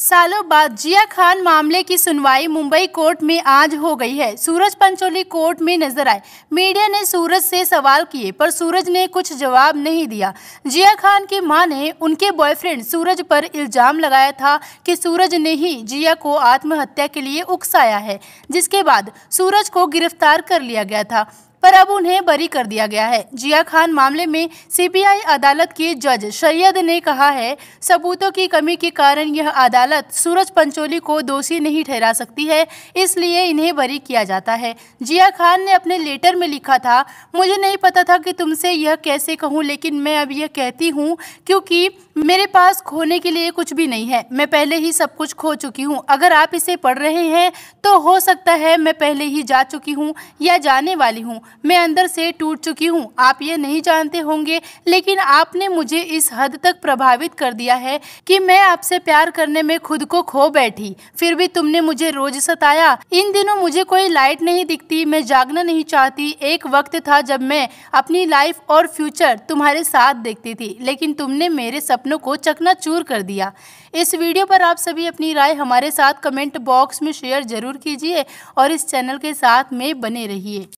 सालों बाद जिया खान मामले की सुनवाई मुंबई कोर्ट में आज हो गई है सूरज पंचोली कोर्ट में नजर आए मीडिया ने सूरज से सवाल किए पर सूरज ने कुछ जवाब नहीं दिया जिया खान की मां ने उनके बॉयफ्रेंड सूरज पर इल्जाम लगाया था कि सूरज ने ही जिया को आत्महत्या के लिए उकसाया है जिसके बाद सूरज को गिरफ्तार कर लिया गया था पर अब उन्हें बरी कर दिया गया है जिया खान मामले में सीबीआई अदालत के जज सैयद ने कहा है सबूतों की कमी के कारण यह अदालत सूरज पंचोली को दोषी नहीं ठहरा सकती है इसलिए इन्हें बरी किया जाता है जिया खान ने अपने लेटर में लिखा था मुझे नहीं पता था कि तुमसे यह कैसे कहूँ लेकिन मैं अब यह कहती हूँ क्योंकि मेरे पास खोने के लिए कुछ भी नहीं है मैं पहले ही सब कुछ खो चुकी हूँ अगर आप इसे पढ़ रहे हैं तो हो सकता है मैं पहले ही जा चुकी हूँ या जाने वाली हूँ मैं अंदर से टूट चुकी हूँ आप ये नहीं जानते होंगे लेकिन आपने मुझे इस हद तक प्रभावित कर दिया है कि मैं आपसे प्यार करने में खुद को खो बैठी फिर भी तुमने मुझे रोज सताया इन दिनों मुझे कोई लाइट नहीं दिखती मैं जागना नहीं चाहती एक वक्त था जब मैं अपनी लाइफ और फ्यूचर तुम्हारे साथ देखती थी लेकिन तुमने मेरे सपनों को चकनाचूर कर दिया इस वीडियो पर आप सभी अपनी राय हमारे साथ कमेंट बॉक्स में शेयर जरूर कीजिए और इस चैनल के साथ में बने रहिए